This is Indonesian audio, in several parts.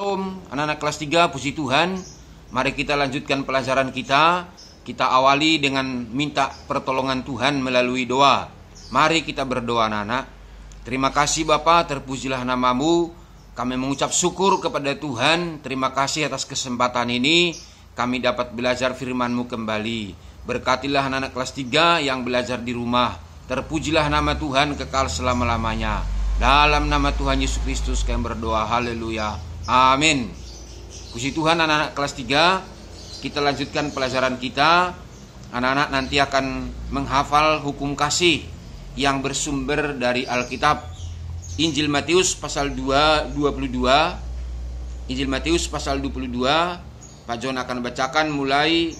Assalamualaikum anak-anak kelas 3 puji Tuhan Mari kita lanjutkan pelajaran kita Kita awali dengan minta pertolongan Tuhan melalui doa Mari kita berdoa anak-anak Terima kasih Bapa, terpujilah namamu Kami mengucap syukur kepada Tuhan Terima kasih atas kesempatan ini Kami dapat belajar firmanmu kembali Berkatilah anak-anak kelas 3 yang belajar di rumah Terpujilah nama Tuhan kekal selama-lamanya Dalam nama Tuhan Yesus Kristus kami berdoa Haleluya Amin. Puji Tuhan anak-anak kelas 3, kita lanjutkan pelajaran kita. Anak-anak nanti akan menghafal hukum kasih yang bersumber dari Alkitab. Injil Matius pasal 2 22. Injil Matius pasal 22. Pak John akan bacakan mulai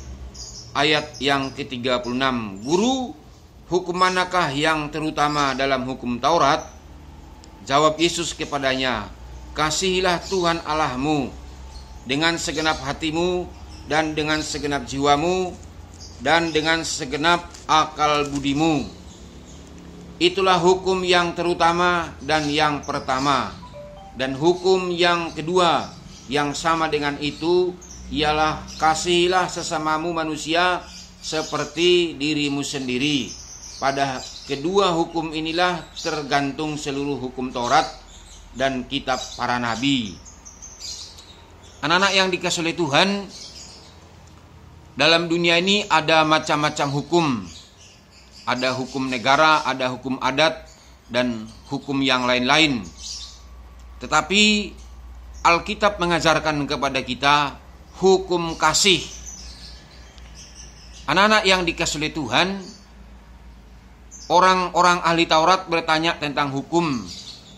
ayat yang ke-36. Guru, hukum manakah yang terutama dalam hukum Taurat? Jawab Yesus kepadanya, Kasihilah Tuhan Allahmu dengan segenap hatimu dan dengan segenap jiwamu dan dengan segenap akal budimu. Itulah hukum yang terutama dan yang pertama. Dan hukum yang kedua yang sama dengan itu ialah kasihilah sesamamu manusia seperti dirimu sendiri. Pada kedua hukum inilah tergantung seluruh hukum Taurat dan kitab para nabi. Anak-anak yang dikasih oleh Tuhan, dalam dunia ini ada macam-macam hukum. Ada hukum negara, ada hukum adat, dan hukum yang lain-lain. Tetapi Alkitab mengajarkan kepada kita hukum kasih. Anak-anak yang dikasih oleh Tuhan, orang-orang ahli Taurat bertanya tentang hukum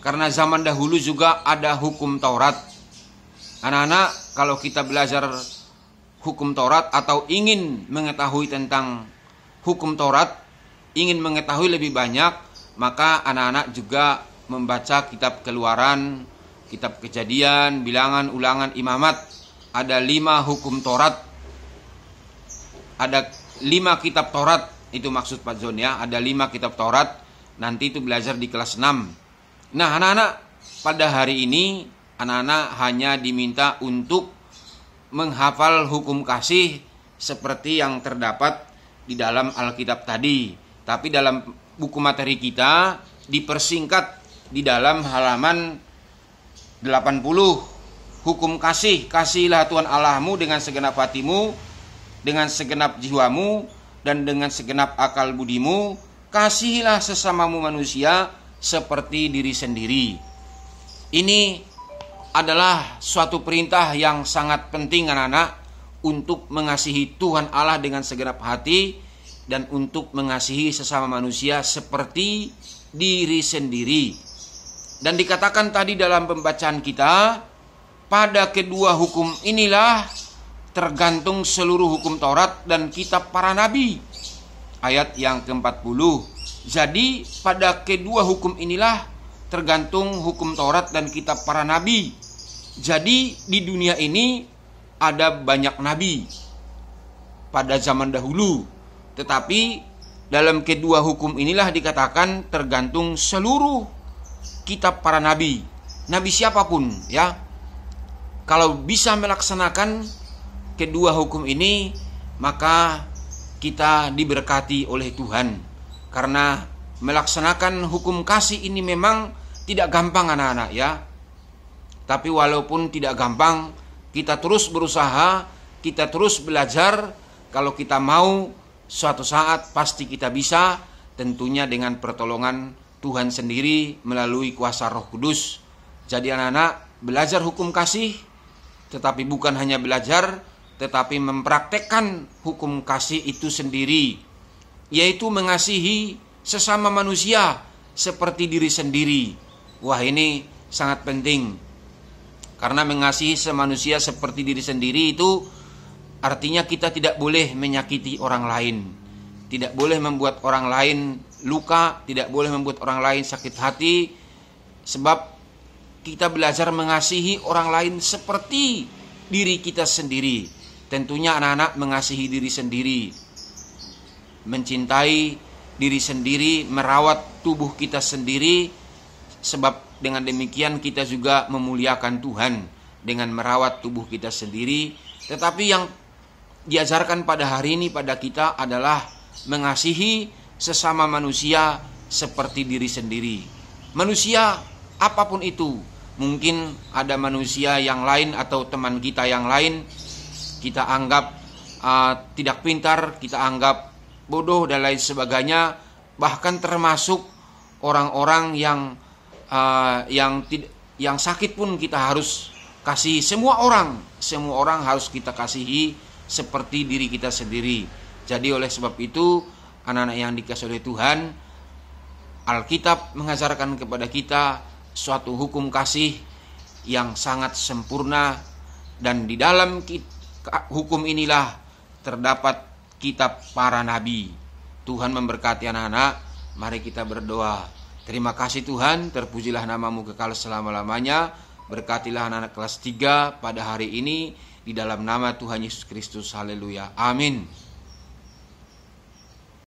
karena zaman dahulu juga ada hukum Taurat. Anak-anak, kalau kita belajar hukum Taurat atau ingin mengetahui tentang hukum Taurat, ingin mengetahui lebih banyak, maka anak-anak juga membaca kitab keluaran, kitab kejadian, bilangan, ulangan, imamat. Ada lima hukum Taurat. Ada lima kitab Taurat. Itu maksud Pak Zon ya. Ada lima kitab Taurat. Nanti itu belajar di kelas 6 Nah, anak-anak pada hari ini anak-anak hanya diminta untuk menghafal hukum kasih seperti yang terdapat di dalam Alkitab tadi. Tapi dalam buku materi kita dipersingkat di dalam halaman 80 hukum kasih kasihilah Tuhan Allahmu dengan segenap hatimu dengan segenap jiwamu dan dengan segenap akal budimu kasihilah sesamamu manusia seperti diri sendiri. Ini adalah suatu perintah yang sangat penting anak-anak untuk mengasihi Tuhan Allah dengan segenap hati dan untuk mengasihi sesama manusia seperti diri sendiri. Dan dikatakan tadi dalam pembacaan kita, pada kedua hukum inilah tergantung seluruh hukum Taurat dan kitab para nabi. Ayat yang ke-40. Jadi pada kedua hukum inilah tergantung hukum Taurat dan kitab para nabi. Jadi di dunia ini ada banyak nabi pada zaman dahulu. Tetapi dalam kedua hukum inilah dikatakan tergantung seluruh kitab para nabi. Nabi siapapun ya. Kalau bisa melaksanakan kedua hukum ini maka kita diberkati oleh Tuhan. Karena melaksanakan hukum kasih ini memang tidak gampang anak-anak ya. Tapi walaupun tidak gampang, kita terus berusaha, kita terus belajar. Kalau kita mau, suatu saat pasti kita bisa, tentunya dengan pertolongan Tuhan sendiri melalui kuasa Roh Kudus. Jadi anak-anak, belajar hukum kasih, tetapi bukan hanya belajar, tetapi mempraktekkan hukum kasih itu sendiri yaitu mengasihi sesama manusia seperti diri sendiri. Wah, ini sangat penting. Karena mengasihi semanusia seperti diri sendiri itu artinya kita tidak boleh menyakiti orang lain. Tidak boleh membuat orang lain luka, tidak boleh membuat orang lain sakit hati sebab kita belajar mengasihi orang lain seperti diri kita sendiri. Tentunya anak-anak mengasihi diri sendiri mencintai diri sendiri, merawat tubuh kita sendiri, sebab dengan demikian kita juga memuliakan Tuhan dengan merawat tubuh kita sendiri. Tetapi yang diajarkan pada hari ini pada kita adalah mengasihi sesama manusia seperti diri sendiri. Manusia apapun itu, mungkin ada manusia yang lain atau teman kita yang lain kita anggap uh, tidak pintar, kita anggap bodoh dan lain sebagainya bahkan termasuk orang-orang yang uh, yang yang sakit pun kita harus kasih semua orang semua orang harus kita kasihi seperti diri kita sendiri jadi oleh sebab itu anak-anak yang dikasih oleh Tuhan Alkitab mengajarkan kepada kita suatu hukum kasih yang sangat sempurna dan di dalam hukum inilah terdapat kitab para nabi. Tuhan memberkati anak-anak, mari kita berdoa. Terima kasih Tuhan, terpujilah namamu kekal selama-lamanya. Berkatilah anak-anak kelas 3 pada hari ini di dalam nama Tuhan Yesus Kristus. Haleluya. Amin.